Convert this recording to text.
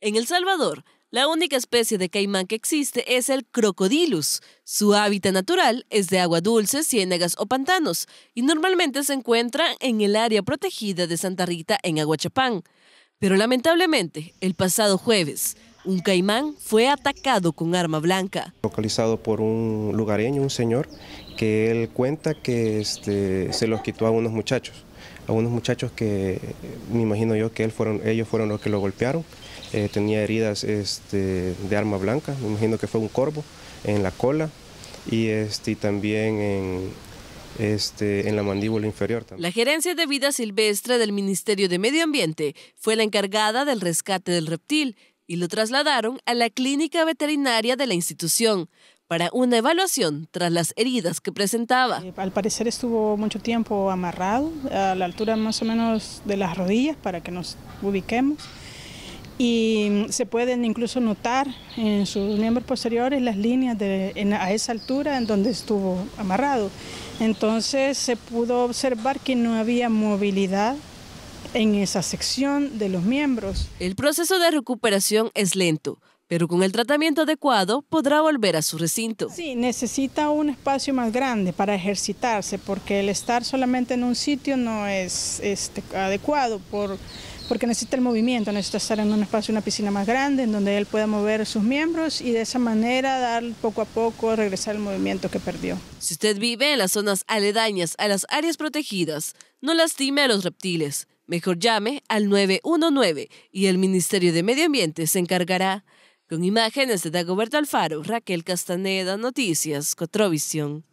En El Salvador, la única especie de caimán que existe es el crocodilus. Su hábitat natural es de agua dulce, ciénagas o pantanos y normalmente se encuentra en el área protegida de Santa Rita en Aguachapán. Pero lamentablemente, el pasado jueves, un caimán fue atacado con arma blanca. Localizado por un lugareño, un señor, que él cuenta que este, se los quitó a unos muchachos a unos muchachos que me imagino yo que él fueron, ellos fueron los que lo golpearon. Eh, tenía heridas este, de arma blanca, me imagino que fue un corvo en la cola y, este, también en, este, en la mandíbula inferior. La gerencia de vida silvestre del Ministerio de Medio Ambiente fue la encargada del rescate del reptil y lo trasladaron a la clínica veterinaria de la institución para una evaluación tras las heridas que presentaba. Eh, al parecer estuvo mucho tiempo amarrado, a la altura más o menos de las rodillas, para que nos ubiquemos. Y mm, se pueden incluso notar en sus miembros posteriores las líneas a esa altura en donde estuvo amarrado. Entonces se pudo observar que no había movilidad en esa sección de los miembros. El proceso de recuperación es lento, pero con el tratamiento adecuado podrá volver a su recinto. Sí, necesita un espacio más grande para ejercitarse, porque el estar solamente en un sitio no es este, adecuado, por, porque necesita el movimiento, necesita estar en un espacio, una piscina más grande, en donde él pueda mover sus miembros y de esa manera dar poco a poco, regresar el movimiento que perdió. Si usted vive en las zonas aledañas a las áreas protegidas, no lastime a los reptiles. Mejor llame al 919 y el Ministerio de Medio Ambiente se encargará con imágenes de Dagoberto Alfaro, Raquel Castaneda, Noticias, Cotrovisión.